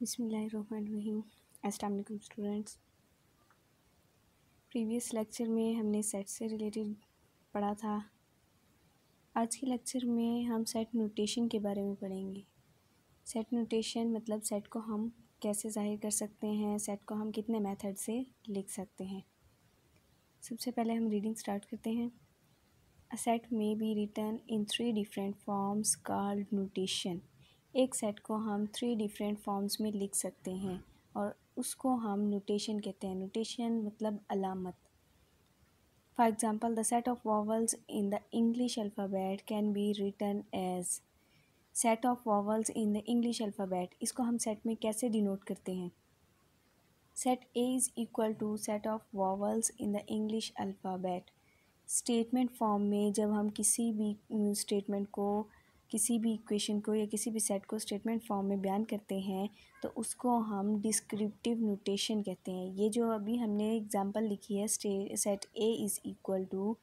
बिसमीम अस्सलाम students previous lecture में हमने सेट से रिलेटेड पढ़ा था आज के लेक्चर में हम सेट नोटेशन के बारे में पढ़ेंगे सेट नोटेशन मतलब सेट को हम कैसे जाहिर कर सकते हैं सेट को हम कितने मेथड से लिख सकते हैं सबसे पहले हम रीडिंग स्टार्ट करते हैं a set may be written in three different forms called notation एक सेट को हम थ्री डिफरेंट फॉर्म्स में लिख सकते हैं और उसको हम नोटेशन कहते हैं नोटेशन मतलब अलामत for example the set of vowels in the English alphabet can be return as set of vowels in the English alphabet इसको हम सेट में कैसे डिनोट करते हैं set A is equal to set of vowels in the English alphabet statement form में जब हम किसी भी स्टेटमेंट uh, को किसी भी इक्वेशन को या किसी भी सेट को स्टेटमेंट फॉर्म में बयान करते हैं तो उसको हम डिस्क्रिप्टिव नोटेशन कहते हैं ये जो अभी हमने एग्जांपल लिखी है set A is equal to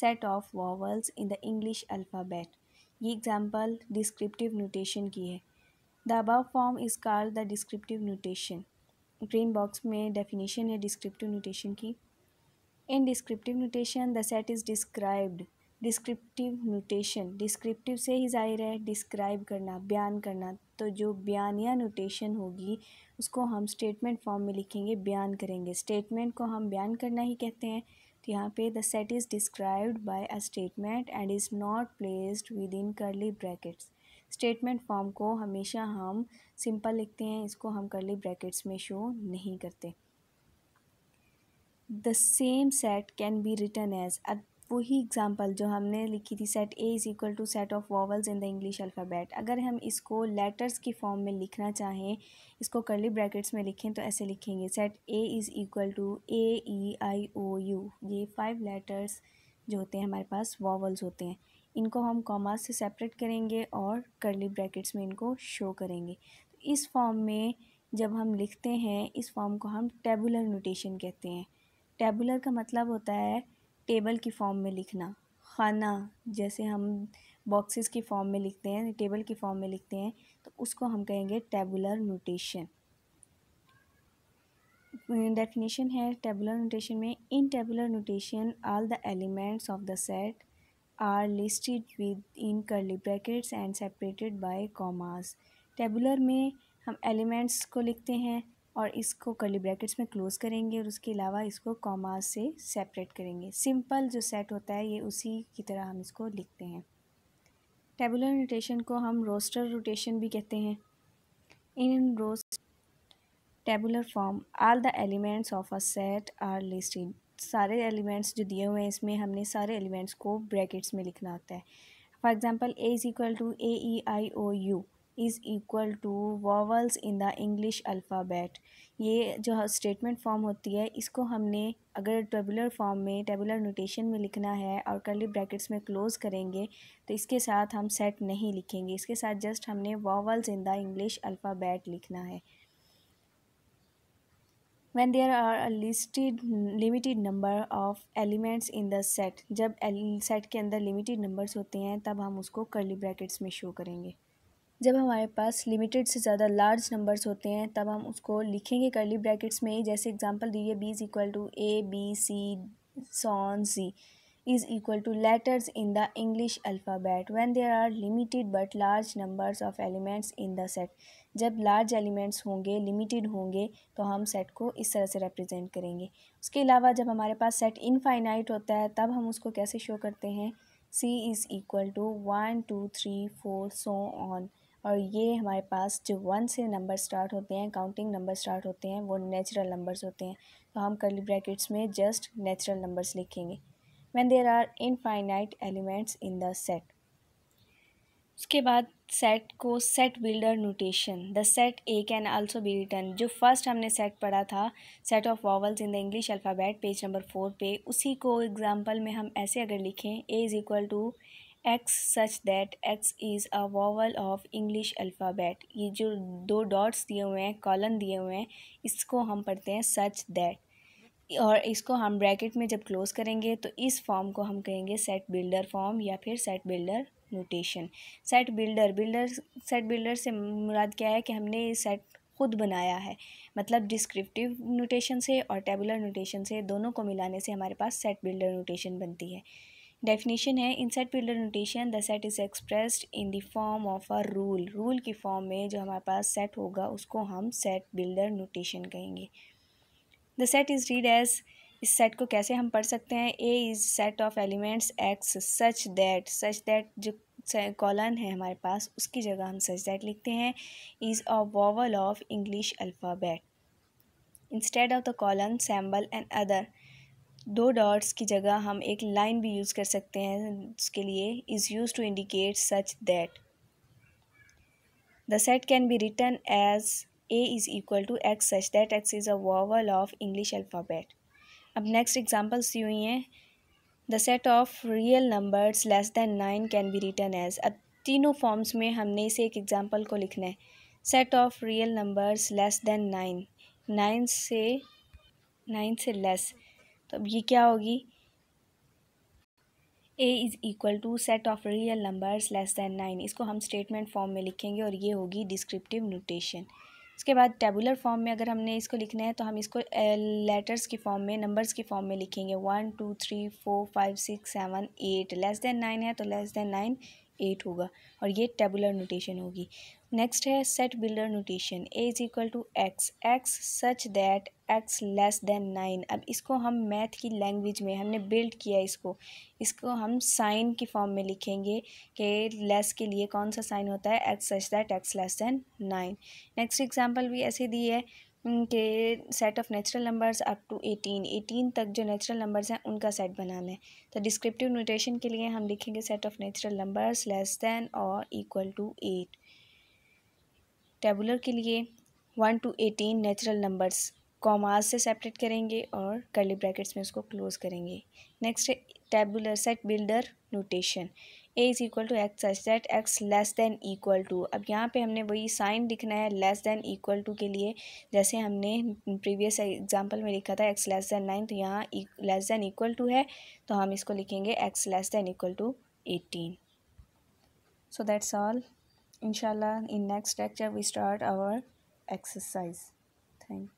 set of vowels in the English alphabet ये एग्ज़ाम्पल डिस्क्रिप्टिव नोटेशन की है the above form is called the descriptive notation green box में डेफिनेशन है डिस्क्रिप्टिव नोटेशन की in descriptive notation the set is described descriptive notation descriptive से ही जाहिर है डिस्क्राइब करना बयान करना तो जो बयान या नोटेशन होगी उसको हम स्टेटमेंट फॉर्म में लिखेंगे बयान करेंगे स्टेटमेंट को हम बयान करना ही कहते हैं तो यहाँ पे the set is described by a statement and is not placed within curly brackets statement form को हमेशा हम सिंपल लिखते हैं इसको हम करली ब्रैकेट्स में शो नहीं करते the same set can be return as वही एग्ज़ाम्पल जो हमने लिखी थी set A is equal to set of vowels in the English alphabet अगर हम इसको लेटर्स की फॉर्म में लिखना चाहें इसको करली ब्रैकेट्स में लिखें तो ऐसे लिखेंगे set A is equal to A E I O U ये फाइव लेटर्स जो होते हैं हमारे पास वॉवल्स होते हैं इनको हम कॉमर्स से सेपरेट करेंगे और करली ब्रैकेट्स में इनको शो करेंगे तो इस फॉर्म में जब हम लिखते हैं इस फॉर्म को हम टेबुलर नोटेशन कहते हैं टेबुलर का मतलब होता है टेबल की फॉर्म में लिखना खाना जैसे हम बॉक्सेस की फॉर्म में लिखते हैं टेबल की फॉर्म में लिखते हैं तो उसको हम कहेंगे टेबुलर नोटेशन डेफिनेशन अं, है टेबुलर नोटेशन में in tabular notation all the elements of the set are listed within curly brackets and separated by commas tabular में हम एलिमेंट्स को लिखते हैं और इसको कली ब्रैकेट्स में क्लोज़ करेंगे और उसके अलावा इसको कॉमा से सेपरेट करेंगे सिंपल जो सेट होता है ये उसी की तरह हम इसको लिखते हैं टेबुलर रोटेशन को हम रोस्टर रोटेशन भी कहते हैं in roster tabular form all the elements of a set are listed सारे एलिमेंट्स जो दिए हुए हैं इसमें हमने सारे एलिमेंट्स को ब्रैकेट्स में लिखना होता है for example A is equal to A E I O U is equal to vowels in the English alphabet ये जो स्टेटमेंट फॉर्म होती है इसको हमने अगर टेबुलर फॉर्म में टेबुलर नोटेशन में लिखना है और कर्ली ब्रैकेट्स में क्लोज़ करेंगे तो इसके साथ हम सेट नहीं लिखेंगे इसके साथ जस्ट हमने vowels in the English alphabet लिखना है when there are a listed limited number of elements in the set जब सेट के अंदर लिमिटेड नंबर्स होते हैं तब हम उसको curly brackets में show करेंगे जब हमारे पास लिमिटेड से ज़्यादा लार्ज नंबर्स होते हैं तब हम उसको लिखेंगे करली ब्रैकेट्स में जैसे एग्जांपल दी है B is equal to A B C so on C is equal to letters in the English alphabet when there are limited but large numbers of elements in the set जब large elements होंगे limited होंगे तो हम set को इस तरह से represent करेंगे उसके अलावा जब हमारे पास सेट इनफाइनाइट होता है तब हम उसको कैसे शो करते हैं C is equal to one two three four so on और ये हमारे पास जो वन से नंबर स्टार्ट होते हैं काउंटिंग नंबर स्टार्ट होते हैं वो नेचुरल नंबर्स होते हैं तो हम कर्ली ब्रैकेट्स में जस्ट नेचुरल नंबर्स लिखेंगे when there are infinite elements in the set उसके बाद सेट को set builder notation the set A can also be written जो फर्स्ट हमने सेट पढ़ा था set of vowels in the English alphabet page number four पे उसी को एग्जांपल में हम ऐसे अगर लिखें A is equal to x such that x is a vowel of English alphabet ये जो दो डॉट्स दिए हुए हैं colon दिए हुए हैं इसको हम पढ़ते हैं सच that और इसको हम ब्रैकेट में जब क्लोज़ करेंगे तो इस फॉर्म को हम कहेंगे सेट बिल्डर फॉर्म या फिर set builder notation set builder builder set builder से मुराद क्या है कि हमने सेट खुद बनाया है मतलब डिस्क्रिप्टिव नोटेशन से और टेबुलर नोटेशन से दोनों को मिलाने से हमारे पास सेट बिल्डर नोटेशन बनती है डेफिनेशन है in set period notation the set is expressed in the form of a rule rule की फॉर्म में जो हमारे पास सेट होगा उसको हम सेट बिल्डर नोटेशन कहेंगे the set is read as इस सेट को कैसे हम पढ़ सकते हैं A is set of elements X such that such that जो कॉलन है हमारे पास उसकी जगह हम सच दैट लिखते हैं is a vowel of English alphabet instead of the colon symbol and other दो डॉट्स की जगह हम एक लाइन भी यूज़ कर सकते हैं उसके लिए is use to indicate such that the set can be return as A is equal to x such that x is a vowel of English alphabet अब नेक्स्ट एग्जाम्पल्स दी हुई हैं the set of real numbers less than nine can be return as अब तीनों forms में हमने इसे एक एग्ज़ाम्पल को लिखना है set of real numbers less than nine nine से नाइन से लेस तो अब ये क्या होगी A is equal to set of real numbers less than nine इसको हम स्टेटमेंट फॉर्म में लिखेंगे और ये होगी डिस्क्रिप्टिव नोटेशन इसके बाद टेबुलर फॉर्म में अगर हमने इसको लिखना है तो हम इसको लेटर्स की फॉर्म में नंबर्स की फॉर्म में लिखेंगे one two three four five six seven eight less than nine है तो लेस दैन नाइन एट होगा और ये टेबुलर नोटेशन होगी नेक्स्ट है set builder notation A is equal to x x such that x less than nine अब इसको हम मैथ की लैंग्वेज में हमने बिल्ड किया इसको इसको हम साइन की फॉर्म में लिखेंगे कि लेस के लिए कौन सा साइन होता है x such that x less than nine next example भी ऐसे दी है के set of natural numbers up to eighteen eighteen तक जो नेचुरल नंबर्स हैं उनका सेट बनाना है तो डिस्क्रिप्टिव नोटेशन के लिए हम लिखेंगे set of natural numbers less than और इक्वल टू एट टेबुलर के लिए one two eighteen natural numbers commas से सेपरेट करेंगे और कर्ली ब्रैकेट्स में उसको क्लोज करेंगे नेक्स्ट है tabular set builder notation A is equal to x such that x less than equal to अब यहाँ पे हमने वही साइन लिखना है लेस दैन इक्वल टू के लिए जैसे हमने प्रीवियस एग्जांपल में लिखा था एक्स लेस दैन नाइन तो यहाँ लेस दैन इक्वल टू है तो हम इसको लिखेंगे x less than equal to eighteen so that's all इंशाल्लाह in next lecture we start our exercise thank